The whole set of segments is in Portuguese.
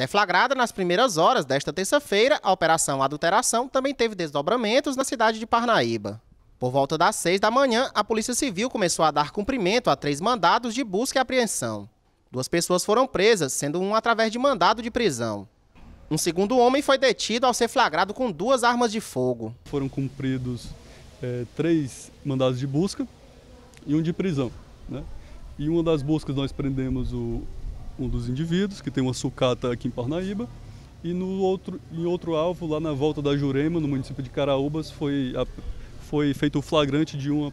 Deflagrada nas primeiras horas desta terça-feira, a Operação Adulteração também teve desdobramentos na cidade de Parnaíba. Por volta das seis da manhã, a Polícia Civil começou a dar cumprimento a três mandados de busca e apreensão. Duas pessoas foram presas, sendo um através de mandado de prisão. Um segundo homem foi detido ao ser flagrado com duas armas de fogo. Foram cumpridos é, três mandados de busca e um de prisão. Né? E uma das buscas nós prendemos o um dos indivíduos, que tem uma sucata aqui em Parnaíba, e no outro, em outro alvo, lá na volta da Jurema, no município de Caraúbas, foi, a, foi feito o flagrante de uma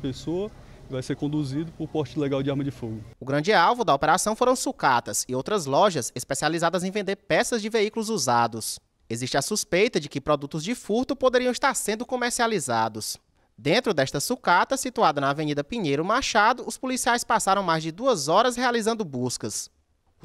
pessoa que vai ser conduzido por porte legal de arma de fogo. O grande alvo da operação foram sucatas e outras lojas especializadas em vender peças de veículos usados. Existe a suspeita de que produtos de furto poderiam estar sendo comercializados. Dentro desta sucata, situada na Avenida Pinheiro Machado, os policiais passaram mais de duas horas realizando buscas.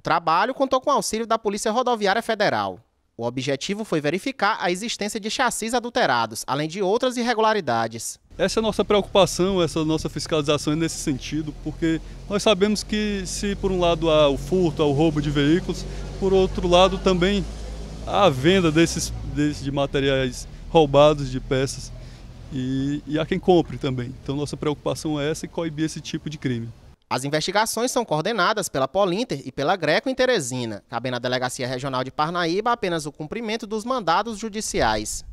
Trabalho contou com auxílio da Polícia Rodoviária Federal. O objetivo foi verificar a existência de chassis adulterados, além de outras irregularidades. Essa é a nossa preocupação, essa é nossa fiscalização é nesse sentido, porque nós sabemos que se por um lado há o furto, há o roubo de veículos, por outro lado também há a venda desses, desses de materiais roubados, de peças, e, e há quem compre também. Então nossa preocupação é essa e coibir esse tipo de crime. As investigações são coordenadas pela Polinter e pela Greco em Teresina. Cabendo à Delegacia Regional de Parnaíba apenas o cumprimento dos mandados judiciais.